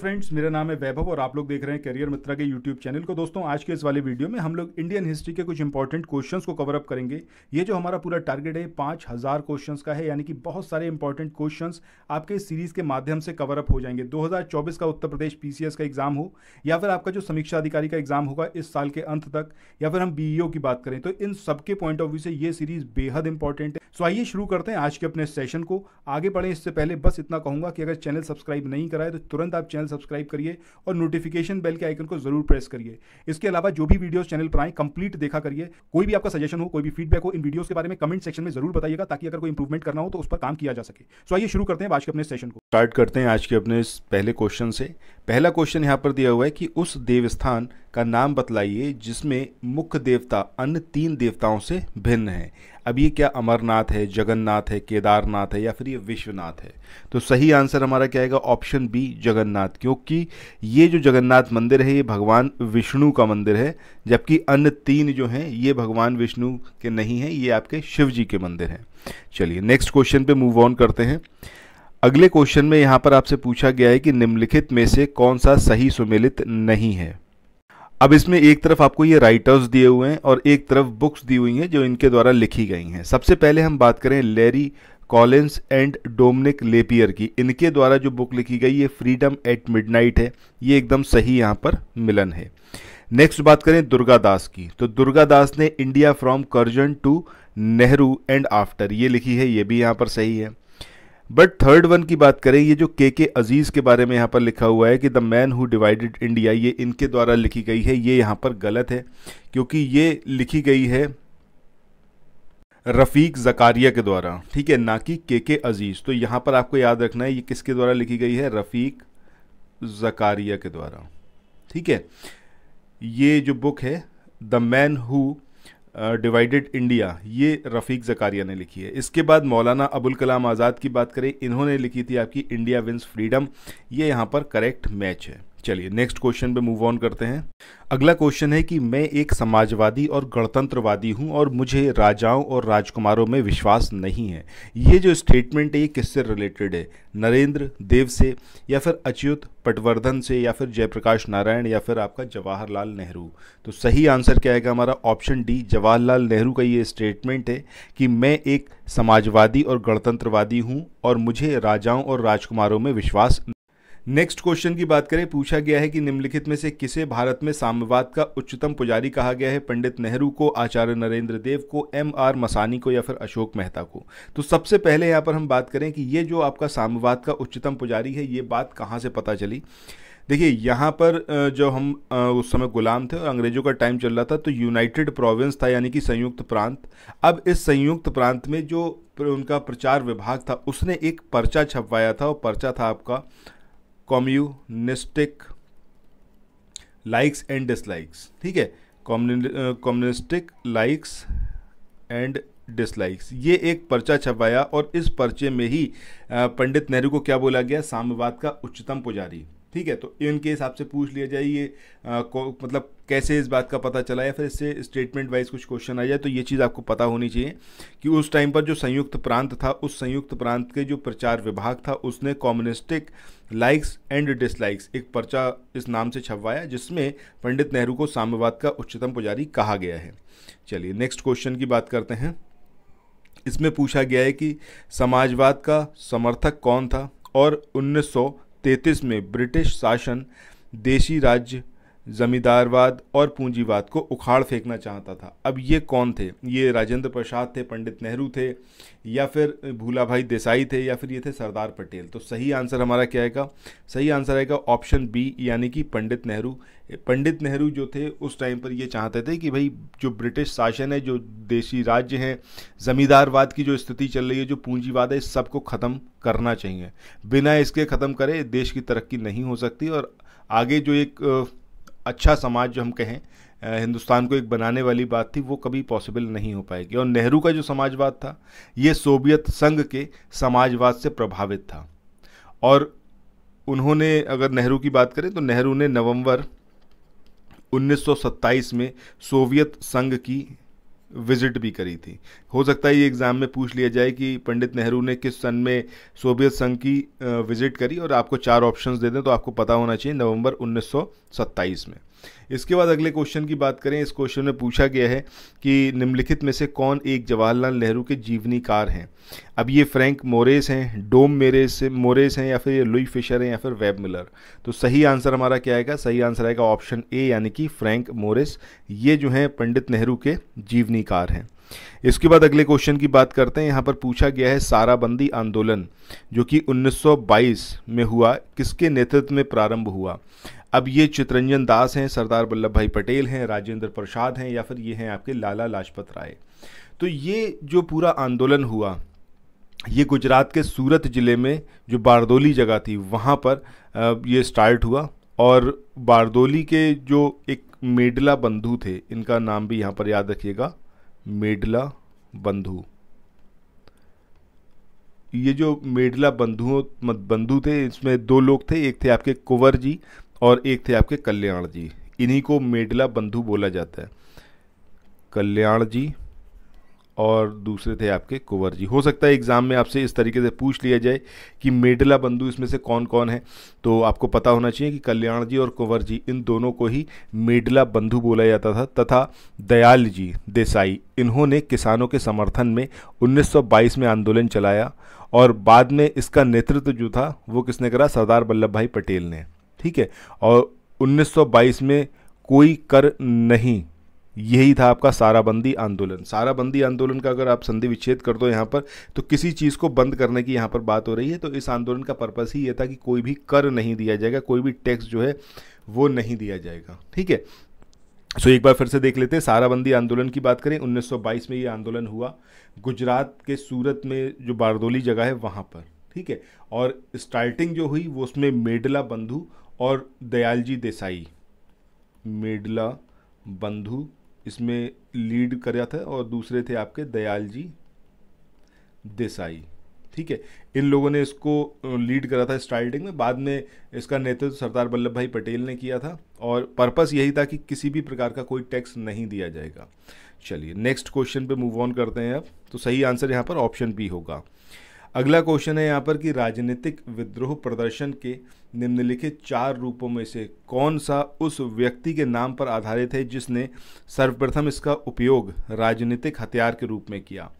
friends मेरा नाम है वैभव और आप लोग देख रहे हैं करियर मित्रा के यूट्यूब चैनल को दोस्तों आज के इस वाले वीडियो में हम लोग इंडियन हिस्ट्री के कुछ इंपॉर्टेंट क्वेश्चंस को कवर अप करेंगे ये जो हमारा पूरा टारगेट है पाँच हज़ार क्वेश्चन का है यानी कि बहुत सारे इंपॉर्टेंट क्वेश्चन आपके इस सीरीज़ के माध्यम से कवर अप हो जाएंगे दो का उत्तर प्रदेश पी का एग्ज़ाम हो या फिर आपका जो समीक्षा अधिकारी का एग्ज़ाम होगा इस साल के अंत तक या फिर हम बी e की बात करें तो इन सबके पॉइंट ऑफ व्यू से ये सीरीज़ बेहद इंपॉर्टेंट है सो आइए शुरू करते हैं आज के अपने सेशन को आगे बढ़ें इससे पहले बस इतना कहूँगा कि अगर चैनल सब्सक्राइब नहीं कराए तो तुरंत आप चैनल चैनल सब्सक्राइब करिए और नोटिफिकेशन बेल के आइकन को जरूर प्रेस करिए इसके अलावा जो भी वीडियोस चैनल पर आए कंप्लीट देखा करिए कोई भी आपका सजेशन हो कोई भी फीडबैक हो इन वीडियोस के बारे में कमेंट सेक्शन में जरूर बताइएगा ताकि अगर कोई इंप्रूवमेंट करना हो तो उस पर काम किया जा सके सो आइए शुरू करते हैं आज के अपने सेशन को स्टार्ट करते हैं आज के अपने पहले क्वेश्चन से पहला क्वेश्चन यहाँ पर दिया हुआ है कि उस देवस्थान का नाम बतलाइए जिसमें मुख्य देवता अन्य तीन देवताओं से भिन्न है अब ये क्या अमरनाथ है जगन्नाथ है केदारनाथ है या फिर ये विश्वनाथ है तो सही आंसर हमारा क्या आएगा ऑप्शन बी जगन्नाथ क्योंकि ये जो जगन्नाथ मंदिर है ये भगवान विष्णु का मंदिर है जबकि अन्य तीन जो हैं ये भगवान विष्णु के नहीं हैं ये आपके शिव जी के मंदिर हैं चलिए नेक्स्ट क्वेश्चन पे मूव ऑन करते हैं अगले क्वेश्चन में यहाँ पर आपसे पूछा गया है कि निम्नलिखित में से कौन सा सही सुमेलित नहीं है अब इसमें एक तरफ आपको ये राइटर्स दिए हुए हैं और एक तरफ बुक्स दी हुई हैं जो इनके द्वारा लिखी गई हैं सबसे पहले हम बात करें Larry Collins and Dominique Lapierre की इनके द्वारा जो बुक लिखी गई ये फ्रीडम एट मिडनाइट है ये एकदम सही यहाँ पर मिलन है नेक्स्ट बात करें दुर्गा दास की तो दुर्गा दास ने India from Curzon to Nehru and after ये लिखी है ये भी यहाँ पर सही है बट थर्ड वन की बात करें ये जो के के अजीज़ के बारे में यहाँ पर लिखा हुआ है कि the man who divided India ये इनके द्वारा लिखी गई है ये यहाँ पर गलत है क्योंकि ये लिखी गई है रफ़ीक जकारिया के द्वारा ठीक है ना कि के के अजीज़ तो यहाँ पर आपको याद रखना है ये किसके द्वारा लिखी गई है रफ़ीक जकारिया के द्वारा ठीक है ये जो बुक है the man who divided India ये रफ़ीक जकारिया ने लिखी है इसके बाद मौलाना अबुल कलाम आज़ाद की बात करें इन्होंने लिखी थी आपकी इंडिया विंस फ्रीडम ये यहाँ पर करेक्ट मैच है चलिए नेक्स्ट क्वेश्चन पे मूव ऑन करते हैं अगला क्वेश्चन है कि मैं एक समाजवादी और गणतंत्रवादी हूं और मुझे राजाओं और राजकुमारों में विश्वास नहीं है ये जो स्टेटमेंट है ये किससे रिलेटेड है नरेंद्र देव से या फिर अच्युत पटवर्धन से या फिर जयप्रकाश नारायण या फिर आपका जवाहरलाल नेहरू तो सही आंसर क्या आएगा हमारा ऑप्शन डी जवाहरलाल नेहरू का ये स्टेटमेंट है कि मैं एक समाजवादी और गणतंत्रवादी हूँ और मुझे राजाओं और राजकुमारों में विश्वास नेक्स्ट क्वेश्चन की बात करें पूछा गया है कि निम्नलिखित में से किसे भारत में साम्यवाद का उच्चतम पुजारी कहा गया है पंडित नेहरू को आचार्य नरेंद्र देव को एम आर मसानी को या फिर अशोक मेहता को तो सबसे पहले यहाँ पर हम बात करें कि ये जो आपका साम्यवाद का उच्चतम पुजारी है ये बात कहाँ से पता चली देखिए यहाँ पर जो हम उस समय गुलाम थे और अंग्रेज़ों का टाइम चल रहा था तो यूनाइटेड प्रोविंस था यानी कि संयुक्त प्रांत अब इस संयुक्त प्रांत में जो उनका प्रचार विभाग था उसने एक पर्चा छपवाया था और पर्चा था आपका कम्युनिस्टिक लाइक्स एंड डिसलाइक्स ठीक है कम्युनिस्टिक लाइक्स एंड डिसलाइक्स ये एक पर्चा छपाया और इस पर्चे में ही पंडित नेहरू को क्या बोला गया साम्यवाद का उच्चतम पुजारी ठीक है तो इनके हिसाब आपसे पूछ लिया जाए ये आ, मतलब कैसे इस बात का पता चला या फिर इससे स्टेटमेंट वाइज कुछ क्वेश्चन आ जाए तो ये चीज़ आपको पता होनी चाहिए कि उस टाइम पर जो संयुक्त प्रांत था उस संयुक्त प्रांत के जो प्रचार विभाग था उसने कॉम्युनिस्टिक लाइक्स एंड डिसलाइक्स एक पर्चा इस नाम से छपवाया जिसमें पंडित नेहरू को साम्यवाद का उच्चतम पुजारी कहा गया है चलिए नेक्स्ट क्वेश्चन की बात करते हैं इसमें पूछा गया है कि समाजवाद का समर्थक कौन था और उन्नीस 1933 में ब्रिटिश शासन देशी राज्य ज़मींदारवाद और पूंजीवाद को उखाड़ फेंकना चाहता था अब ये कौन थे ये राजेंद्र प्रसाद थे पंडित नेहरू थे या फिर भूला भाई देसाई थे या फिर ये थे सरदार पटेल तो सही आंसर हमारा क्या आएगा सही आंसर आएगा ऑप्शन बी यानी कि पंडित नेहरू पंडित नेहरू जो थे उस टाइम पर ये चाहते थे कि भाई जो ब्रिटिश शासन है जो देशी राज्य हैं ज़मींदारवाद की जो स्थिति चल रही है जो पूंजीवाद है इस सबको ख़त्म करना चाहिए बिना इसके ख़त्म करे देश की तरक्की नहीं हो सकती और आगे जो एक अच्छा समाज जो हम कहें हिंदुस्तान को एक बनाने वाली बात थी वो कभी पॉसिबल नहीं हो पाएगी और नेहरू का जो समाजवाद था ये सोवियत संघ के समाजवाद से प्रभावित था और उन्होंने अगर नेहरू की बात करें तो नेहरू ने नवंबर 1927 में सोवियत संघ की विजिट भी करी थी हो सकता है ये एग्ज़ाम में पूछ लिया जाए कि पंडित नेहरू ने किस सन में सोवियत संघ की विजिट करी और आपको चार ऑप्शंस दे दें तो आपको पता होना चाहिए नवंबर 1927 में इसके बाद अगले क्वेश्चन की बात करें इस क्वेश्चन में पूछा गया है कि निम्नलिखित में से कौन एक जवाहरलाल नेहरू के जीवनीकार हैं अब ये फ्रैंक मोरेस हैं डोम मेरेस मोरेस हैं या फिर लुई फिशर हैं या फिर वेब मिलर तो सही आंसर हमारा क्या आएगा सही आंसर आएगा ऑप्शन ए यानी कि फ्रैंक मोरेस ये जो हैं पंडित नेहरू के जीवनीकार हैं इसके बाद अगले क्वेश्चन की बात करते हैं यहाँ पर पूछा गया है साराबंदी आंदोलन जो कि 1922 में हुआ किसके नेतृत्व में प्रारंभ हुआ अब ये चित्रंजन दास हैं सरदार वल्लभ भाई पटेल हैं राजेंद्र प्रसाद हैं या फिर ये हैं आपके लाला लाजपत राय तो ये जो पूरा आंदोलन हुआ ये गुजरात के सूरत ज़िले में जो बारदोली जगह थी वहाँ पर ये स्टार्ट हुआ और बारदोली के जो एक मेडला बंधु थे इनका नाम भी यहाँ पर याद रखिएगा मेडला बंधु ये जो मेडला बंधुओं बंधु थे इसमें दो लोग थे एक थे आपके कुंवर जी और एक थे आपके कल्याण जी इन्हीं को मेडला बंधु बोला जाता है कल्याण जी और दूसरे थे आपके कुंवर जी हो सकता है एग्ज़ाम में आपसे इस तरीके से पूछ लिया जाए कि मेडला बंधु इसमें से कौन कौन है तो आपको पता होना चाहिए कि कल्याण जी और कुंवर जी इन दोनों को ही मेडला बंधु बोला जाता था तथा दयाल जी देसाई इन्होंने किसानों के समर्थन में 1922 में आंदोलन चलाया और बाद में इसका नेतृत्व जो था वो किसने करा सरदार वल्लभ भाई पटेल ने ठीक है और 1922 में कोई कर नहीं यही था आपका साराबंदी आंदोलन साराबंदी आंदोलन का अगर आप संधि विच्छेद कर दो यहाँ पर तो किसी चीज़ को बंद करने की यहाँ पर बात हो रही है तो इस आंदोलन का पर्पस ही ये था कि कोई भी कर नहीं दिया जाएगा कोई भी टैक्स जो है वो नहीं दिया जाएगा ठीक है सो एक बार फिर से देख लेते हैं साराबंदी आंदोलन की बात करें 1922 में ये आंदोलन हुआ गुजरात के सूरत में जो बारदोली जगह है वहाँ पर ठीक है और स्टार्टिंग जो हुई वो उसमें मेडला बंधु और दयालजी देसाई मेडला बंधु इसमें लीड कर रहा था और दूसरे थे आपके दयाल जी देसाई ठीक है इन लोगों ने इसको लीड करा था स्टार्टिंग में बाद में इसका नेतृत्व सरदार वल्लभ भाई पटेल ने किया था और पर्पस यही था कि किसी भी प्रकार का कोई टैक्स नहीं दिया जाएगा चलिए नेक्स्ट क्वेश्चन पे मूव ऑन करते हैं अब तो सही आंसर यहाँ पर ऑप्शन बी होगा अगला क्वेश्चन है यहाँ पर कि राजनीतिक विद्रोह प्रदर्शन के निम्नलिखित चार रूपों में से कौन सा उस व्यक्ति के नाम पर आधारित है जिसने सर्वप्रथम इसका उपयोग राजनीतिक हथियार के रूप में किया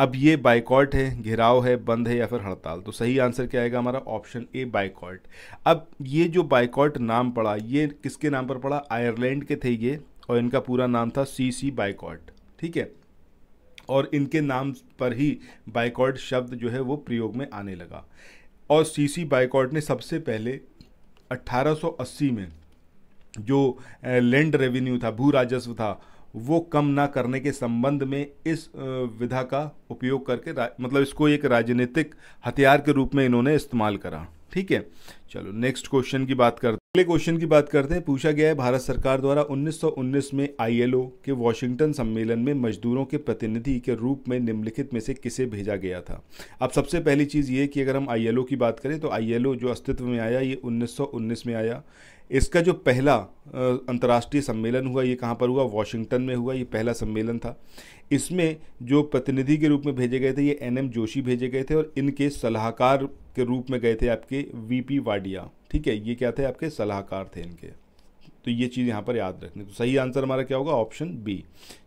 अब ये बाइकॉट है घिराव है बंद है या फिर हड़ताल तो सही आंसर क्या आएगा हमारा ऑप्शन ए बाइकॉट अब ये जो बाइकॉट नाम पड़ा ये किसके नाम पर पड़ा आयरलैंड के थे ये और इनका पूरा नाम था सी सी बाइकॉट ठीक है और इनके नाम पर ही बाइकॉट शब्द जो है वो प्रयोग में आने लगा और सी सी बाइकॉट ने सबसे पहले 1880 में जो लैंड रेवेन्यू था भू राजस्व था वो कम ना करने के संबंध में इस विधा का उपयोग करके मतलब इसको एक राजनीतिक हथियार के रूप में इन्होंने इस्तेमाल करा ठीक है चलो नेक्स्ट क्वेश्चन की बात करते हैं अगले क्वेश्चन की बात करते हैं पूछा गया है भारत सरकार द्वारा 1919 में आईएलओ के वाशिंगटन सम्मेलन में मजदूरों के प्रतिनिधि के रूप में निम्नलिखित में से किसे भेजा गया था अब सबसे पहली चीज़ ये कि अगर हम आईएलओ की बात करें तो आईएलओ जो अस्तित्व में आया ये उन्नीस में आया इसका जो पहला अंतर्राष्ट्रीय सम्मेलन हुआ ये कहाँ पर हुआ वॉशिंगटन में हुआ ये पहला सम्मेलन था इसमें जो प्रतिनिधि के रूप में भेजे गए थे ये एन एम जोशी भेजे गए थे और इनके सलाहकार के रूप में गए थे आपके वी पी वाडिया ठीक है ये क्या थे आपके सलाहकार थे इनके तो ये चीज़ यहाँ पर याद रखनी तो सही आंसर हमारा क्या होगा ऑप्शन बी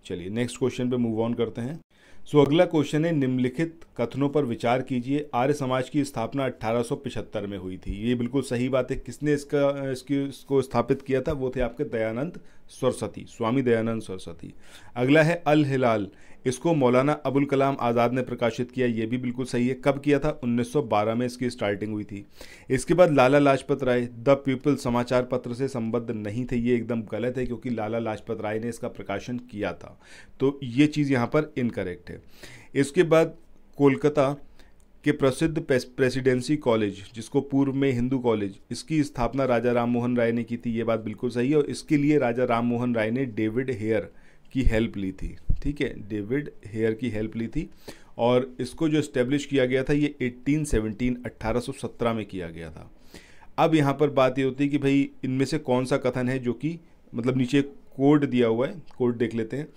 चलिए नेक्स्ट क्वेश्चन पे मूव ऑन करते हैं सो so, अगला क्वेश्चन है निम्नलिखित कथनों पर विचार कीजिए आर्य समाज की स्थापना 1875 में हुई थी ये बिल्कुल सही बात है किसने इसका इसकी इसको स्थापित किया था वो थे आपके दयानंद सरस्वती स्वामी दयानंद सरस्वती अगला है अल हिलाल इसको मौलाना अबुल कलाम आज़ाद ने प्रकाशित किया ये भी बिल्कुल सही है कब किया था 1912 में इसकी स्टार्टिंग हुई थी इसके बाद लाला लाजपत राय द पीपल समाचार पत्र से संबद्ध नहीं थे ये एकदम गलत है क्योंकि लाला लाजपत राय ने इसका प्रकाशन किया था तो ये चीज़ यहाँ पर इनकरेक्ट है इसके बाद कोलकाता के प्रसिद्ध प्रेसिडेंसी कॉलेज जिसको पूर्व में हिंदू कॉलेज इसकी स्थापना राजा राम मोहन राय ने की थी ये बात बिल्कुल सही है और इसके लिए राजा राम मोहन राय ने डेविड हेयर की हेल्प ली थी ठीक है डेविड हेयर की हेल्प ली थी और इसको जो इस्टेब्लिश किया गया था ये 1817 1817 में किया गया था अब यहाँ पर बात ये होती है कि भाई इनमें से कौन सा कथन है जो कि मतलब नीचे कोड दिया हुआ है कोड देख लेते हैं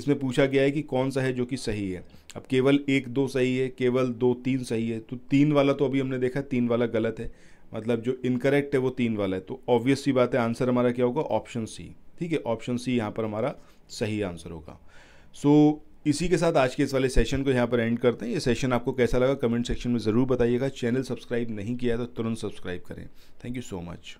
इसमें पूछा गया है कि कौन सा है जो कि सही है अब केवल एक दो सही है केवल दो तीन सही है तो तीन वाला तो अभी हमने देखा तीन वाला गलत है मतलब जो इनकरेक्ट है वो तीन वाला है तो ऑब्वियसली बात है आंसर हमारा क्या होगा ऑप्शन सी ठीक है ऑप्शन सी यहाँ पर हमारा सही आंसर होगा सो so, इसी के साथ आज के इस वाले सेशन को यहाँ पर एंड करते हैं ये सेशन आपको कैसा लगा कमेंट सेक्शन में ज़रूर बताइएगा चैनल सब्सक्राइब नहीं किया तो तुरंत सब्सक्राइब करें थैंक यू सो मच